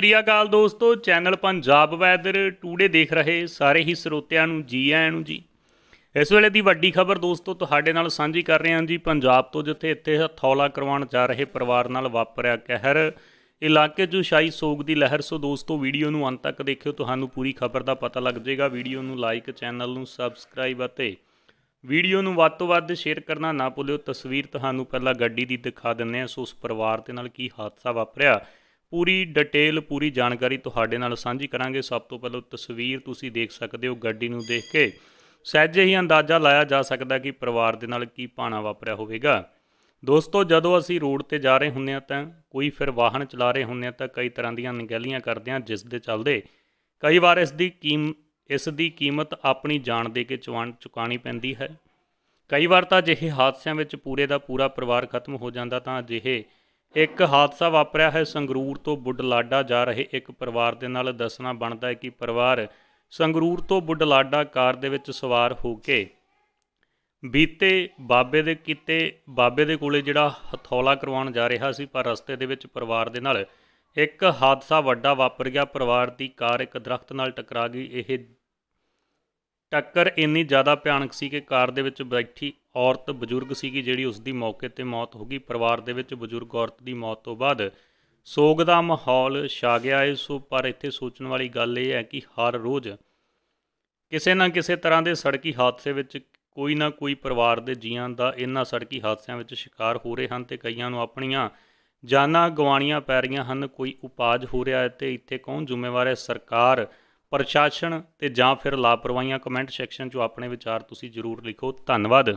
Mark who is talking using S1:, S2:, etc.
S1: ਸ਼੍ਰੀ ਅਕਾਲ ਦੋਸਤੋ channel Punjab weather today ਦੇਖ ਰਹੇ ਸਾਰੇ ਹੀ ਸਰੋਤਿਆਂ ਨੂੰ ਜੀ ਆਇਆਂ ਨੂੰ ਜੀ ਇਸ ਵੇਲੇ ਦੀ ਵੱਡੀ ਖਬਰ ਦੋਸਤੋ ਤੁਹਾਡੇ ਨਾਲ ਸਾਂਝੀ ਕਰ ਰਹੇ ਹਾਂ ਜੀ ਪੰਜਾਬ ਤੋਂ ਜਿੱਥੇ ਇੱਥੇ ਹਥੌਲਾ ਕਰਵਾਉਣ ਜਾ ਰਹੇ ਪਰਿਵਾਰ ਨਾਲ ਵਾਪਰਿਆ ਕਹਿਰ ਇਲਾਕੇ 'ਚ ਸ਼ਾਈ ਸੋਗ ਦੀ ਲਹਿਰ ਸੋ ਦੋਸਤੋ ਵੀਡੀਓ ਨੂੰ ਅੰਤ ਤੱਕ ਦੇਖਿਓ ਤੁਹਾਨੂੰ ਪੂਰੀ ਖਬਰ ਦਾ ਪਤਾ ਲੱਗ ਜਾਏਗਾ ਵੀਡੀਓ ਨੂੰ ਲਾਈਕ ਚੈਨਲ ਨੂੰ ਸਬਸਕ੍ਰਾਈਬ ਅਤੇ ਵੀਡੀਓ ਨੂੰ ਵੱਧ ਤੋਂ ਵੱਧ ਸ਼ੇਅਰ ਕਰਨਾ ਨਾ ਭੁੱਲਿਓ ਤਸਵੀਰ ਤੁਹਾਨੂੰ ਪਹਿਲਾਂ ਗੱਡੀ ਦੀ ਦਿਖਾ ਦਿੰਨੇ ਆ ਸੋ ਉਸ ਪਰਿਵਾਰ ਦੇ ਨਾਲ ਕੀ ਹਾਦਸਾ ਵਾਪਰਿਆ ਪੂਰੀ ਡਿਟੇਲ ਪੂਰੀ ਜਾਣਕਾਰੀ ਤੁਹਾਡੇ ਨਾਲ ਸਾਂਝੀ ਕਰਾਂਗੇ ਸਭ ਤੋਂ ਪਹਿਲਾਂ ਤਸਵੀਰ ਤੁਸੀਂ ਦੇਖ ਸਕਦੇ ਹੋ ਗੱਡੀ ਨੂੰ ਦੇਖ ਕੇ ਸਹਿਜੇ ਹੀ ਅੰਦਾਜ਼ਾ ਲਾਇਆ ਜਾ ਸਕਦਾ ਕਿ ਪਰਿਵਾਰ ਦੇ ਨਾਲ ਕੀ ਪਾਣਾ ਵਾਪਰਿਆ ਹੋਵੇਗਾ ਦੋਸਤੋ ਜਦੋਂ ਅਸੀਂ ਰੋਡ ਤੇ ਜਾ ਰਹੇ ਹੁੰਦੇ ਆ ਤਾਂ ਕੋਈ ਫਿਰ ਵਾਹਨ ਚਲਾ ਰਹੇ ਹੁੰਦੇ ਆ ਤਾਂ ਕਈ ਤਰ੍ਹਾਂ ਦੀਆਂ ਨਿਗਹਿਲੀਆਂ ਕਰਦੇ ਆ ਜਿਸ ਦੇ ਚੱਲਦੇ ਕਈ ਵਾਰ ਇਸ ਦੀ ਕੀਮ ਇਸ ਦੀ ਕੀਮਤ ਆਪਣੀ ਜਾਨ ਦੇ ਕੇ ਚੁਕਾਣੀ ਪੈਂਦੀ ਹੈ ਕਈ ਵਾਰ ਤਾਂ ਅਜਿਹੇ ਹਾਦਸਿਆਂ ਵਿੱਚ ਪੂਰੇ ਦਾ ਪੂਰਾ ਪਰਿਵਾਰ ਖਤਮ ਹੋ ਜਾਂਦਾ ਤਾਂ ਅਜਿਹੇ ਇੱਕ ਹਾਦਸਾ ਵਾਪਰਿਆ ਹੈ ਸੰਗਰੂਰ ਤੋਂ ਬੁੱਢਲਾਡਾ ਜਾ ਰਹੇ ਇੱਕ ਪਰਿਵਾਰ ਦੇ ਨਾਲ ਦੱਸਣਾ ਬਣਦਾ ਹੈ ਕਿ ਪਰਿਵਾਰ ਸੰਗਰੂਰ ਤੋਂ ਬੁੱਢਲਾਡਾ ਕਾਰ ਦੇ ਵਿੱਚ ਸਵਾਰ ਹੋ ਕੇ ਬੀਤੇ ਬਾਬੇ ਦੇ ਕੀਤੇ ਬਾਬੇ ਦੇ ਕੋਲੇ ਜਿਹੜਾ ਹਥੌਲਾ ਕਰਵਾਉਣ ਜਾ ਰਿਹਾ ਸੀ ਪਰ ਰਸਤੇ ਦੇ ਵਿੱਚ ਪਰਿਵਾਰ ਦੇ ਨਾਲ ਇੱਕ ਹਾਦਸਾ ਵੱਡਾ ਵਾਪਰ ਗਿਆ ਪਰਿਵਾਰ ਦੀ ਕਾਰ ਇੱਕ ਦਰਖਤ ਨਾਲ ਟਕਰਾ ਗਈ ਇਹ ਟੱਕਰ ਇੰਨੀ ਜ਼ਿਆਦਾ ਭਿਆਨਕ ਸੀ ਕਿ ਕਾਰ ਦੇ ਵਿੱਚ ਬੈਠੀ ਔਰਤ ਬਜ਼ੁਰਗ ਸੀਗੀ ਜਿਹੜੀ ਉਸ ਦੀ ਮੌਕੇ ਤੇ ਮੌਤ ਹੋ ਗਈ ਪਰਿਵਾਰ ਦੇ ਵਿੱਚ ਬਜ਼ੁਰਗ ਔਰਤ ਦੀ ਮੌਤ ਤੋਂ ਬਾਅਦ ਸੋਗ ਦਾ ਮਾਹੌਲ ਛਾ ਗਿਆ ਏ ਸੋ ਪਰ ਇੱਥੇ ਸੋਚਣ ਵਾਲੀ ਗੱਲ ਇਹ ਹੈ ਕਿ ਹਰ ਰੋਜ਼ ਕਿਸੇ ਨਾ ਕਿਸੇ ਤਰ੍ਹਾਂ ਦੇ ਸੜਕੀ ਹਾਦਸੇ ਵਿੱਚ ਕੋਈ ਨਾ ਕੋਈ ਪਰਿਵਾਰ ਦੇ ਜੀਆਂ ਦਾ ਇਹਨਾਂ ਸੜਕੀ ਹਾਦਸਿਆਂ ਵਿੱਚ ਸ਼ਿਕਾਰ ਹੋ ਰਹੇ ਹਨ ਤੇ ਕਈਆਂ ਨੂੰ ਆਪਣੀਆਂ ਜਾਨਾਂ ਗਵਾਣੀਆਂ ਪੈ ਰਹੀਆਂ ਹਨ ਕੋਈ ਉਪਾਜ ਹੋ ਰਿਹਾ ਹੈ ਤੇ ਇੱਥੇ ਕੌਣ ਜ਼ਿੰਮੇਵਾਰ ਹੈ ਸਰਕਾਰ ਪ੍ਰਸ਼ਾਸਨ ਤੇ ਜਾਂ ਫਿਰ ਲਾਪਰਵਾਹੀਆਂ ਕਮੈਂਟ ਸੈਕਸ਼ਨ 'ਚ ਆਪਣੇ ਵਿਚਾਰ ਤੁਸੀਂ ਜ਼ਰੂਰ ਲਿਖੋ ਧੰਨਵਾਦ